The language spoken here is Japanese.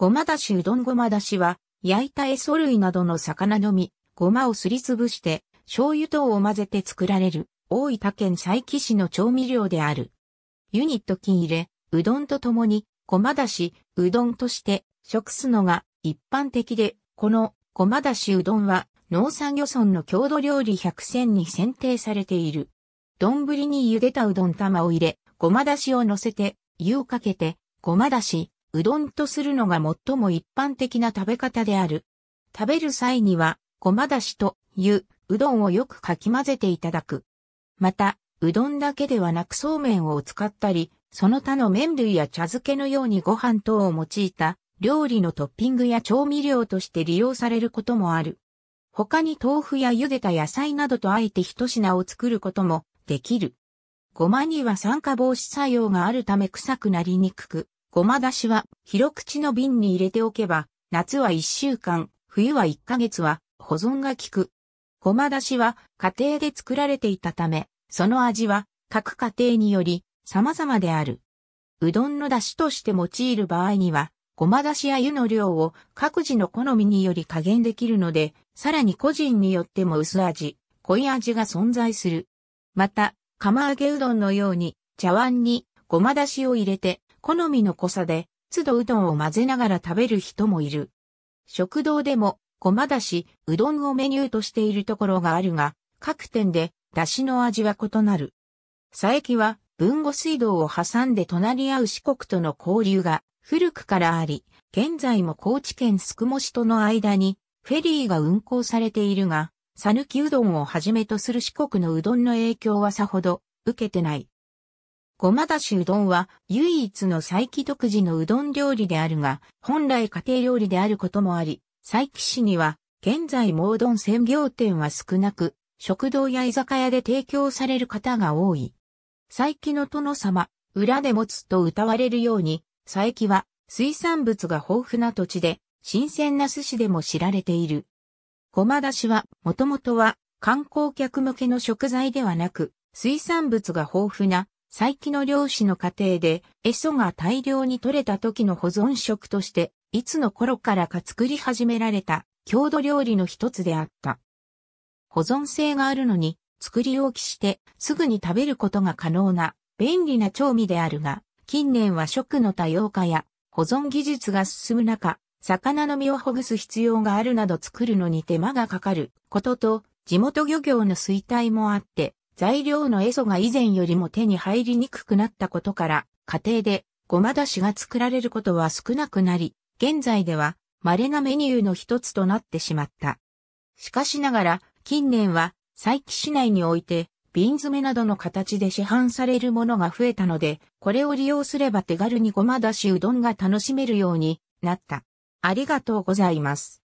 ごまだしうどんごまだしは、焼いたエソ類などの魚のみ、ごまをすりつぶして、醤油等を混ぜて作られる、大分県佐伯市の調味料である。ユニット金入れ、うどんとともに、ごまだし、うどんとして食すのが一般的で、このごまだしうどんは農産漁村の郷土料理100選に選定されている。丼に茹でたうどん玉を入れ、ごまだしを乗せて、湯をかけて、ごまだし、うどんとするのが最も一般的な食べ方である。食べる際には、ごまだしと湯、うどんをよくかき混ぜていただく。また、うどんだけではなくそうめんを使ったり、その他の麺類や茶漬けのようにご飯等を用いた料理のトッピングや調味料として利用されることもある。他に豆腐や茹でた野菜などとあえて一品を作ることもできる。ごまには酸化防止作用があるため臭くなりにくく、ごまだしは、広口の瓶に入れておけば、夏は1週間、冬は1ヶ月は、保存が効く。ごまだしは、家庭で作られていたため、その味は、各家庭により、様々である。うどんのだしとして用いる場合には、ごまだしや湯の量を各自の好みにより加減できるので、さらに個人によっても薄味、濃い味が存在する。また、釜揚げうどんのように、茶碗にごまだしを入れて、好みの濃さで、都度うどんを混ぜながら食べる人もいる。食堂でも、ごまだし、うどんをメニューとしているところがあるが、各店で、だしの味は異なる。佐伯は、文後水道を挟んで隣り合う四国との交流が古くからあり、現在も高知県宿毛市との間にフェリーが運行されているが、さぬきうどんをはじめとする四国のうどんの影響はさほど受けてない。ごまだしうどんは唯一の佐伯独自のうどん料理であるが、本来家庭料理であることもあり、佐伯市には現在もうどん専業店は少なく、食堂や居酒屋で提供される方が多い。佐伯の殿様、裏で持つと歌われるように、佐伯は水産物が豊富な土地で、新鮮な寿司でも知られている。ごまだしは、もともとは観光客向けの食材ではなく、水産物が豊富な最近の漁師の家庭で、エソが大量に取れた時の保存食として、いつの頃からか作り始められた郷土料理の一つであった。保存性があるのに、作り置きしてすぐに食べることが可能な便利な調味であるが、近年は食の多様化や保存技術が進む中、魚の身をほぐす必要があるなど作るのに手間がかかることと、地元漁業の衰退もあって、材料のエソが以前よりも手に入りにくくなったことから、家庭でごまだしが作られることは少なくなり、現在では稀なメニューの一つとなってしまった。しかしながら、近年は、佐伯市内において、瓶詰めなどの形で市販されるものが増えたので、これを利用すれば手軽にごまだしうどんが楽しめるようになった。ありがとうございます。